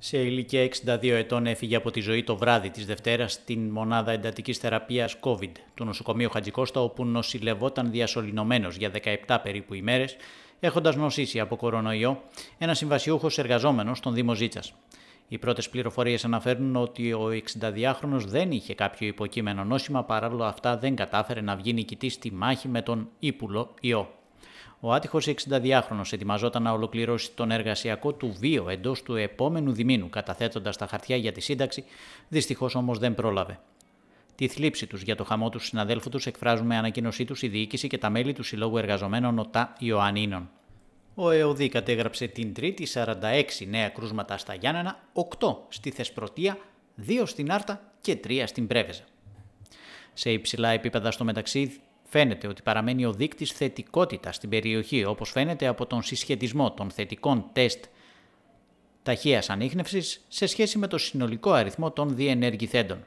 Σε ηλικία 62 ετών έφυγε από τη ζωή το βράδυ της Δευτέρας στην μονάδα εντατικής θεραπείας COVID του νοσοκομείου Χατζικώστα όπου νοσηλευόταν διασωληνωμένος για 17 περίπου ημέρες έχοντας νοσήσει από κορονοϊό ένα συμβασιούχος εργαζόμενος στον Δήμο Ζήτσας. Οι πρώτες πληροφορίες αναφέρουν ότι ο 62χρονος δεν είχε κάποιο υποκείμενο νόσημα παρόλο αυτά δεν κατάφερε να βγει νικητής στη μάχη με τον ύπουλο ιό. Ο ατυχο 62 62χρονο ετοιμαζόταν να ολοκληρώσει τον εργασιακό του βίο εντός του επόμενου διμήνου, καταθέτοντας τα χαρτιά για τη σύνταξη, δυστυχώς όμως δεν πρόλαβε. Τη θλίψη τους για το χαμό τους συναδέλφου τους εκφράζουν ανακοίνωσή τους η διοίκηση και τα μέλη του Συλλόγου Εργαζομένων ΟΤΑ Ιωαννίνων. Ο ΕΟΔΗ κατέγραψε την Τρίτη 46 νέα κρούσματα στα Γιάννενα, 8 στη Θεσπρωτεία, 2 στην Άρτα και 3 στην Πρέβεζα. Σε υψηλά επίπεδα στο μεταξύ, Φαίνεται ότι παραμένει ο δείκτης θετικότητας στην περιοχή, όπως φαίνεται από τον συσχετισμό των θετικών τεστ ταχείας ανείχνευσης σε σχέση με το συνολικό αριθμό των διενεργηθέντων.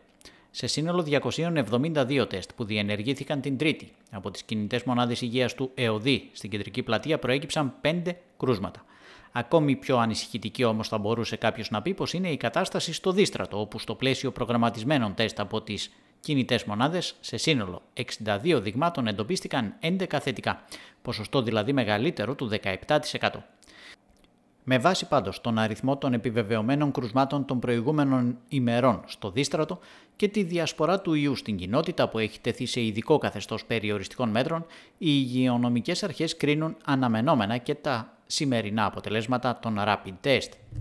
Σε σύνολο 272 τεστ που διενεργήθηκαν την Τρίτη από τις κινητές μονάδες υγείας του ΕΟΔΗ στην κεντρική πλατεία προέκυψαν 5 κρούσματα. Ακόμη πιο ανησυχητική όμως θα μπορούσε κάποιος να πει πως είναι η κατάσταση στο Δίστρατο, όπου στο πλαίσιο προγραμματισμένων τεστ από τις κινητές μονάδες σε σύνολο 62 δειγμάτων εντοπίστηκαν 11 θετικά, ποσοστό δηλαδή μεγαλύτερο του 17%. Με βάση πάντως τον αριθμό των επιβεβαιωμένων κρουσμάτων των προηγούμενων ημερών στο Δίστρατο και τη διασπορά του ιού στην κοινότητα που έχει τεθεί σε ειδικό καθεστώς περιοριστικών μέτρων, οι υγειονομικές αρχές κρίνουν αναμενόμενα και τα σημερινά αποτελέσματα των rapid test.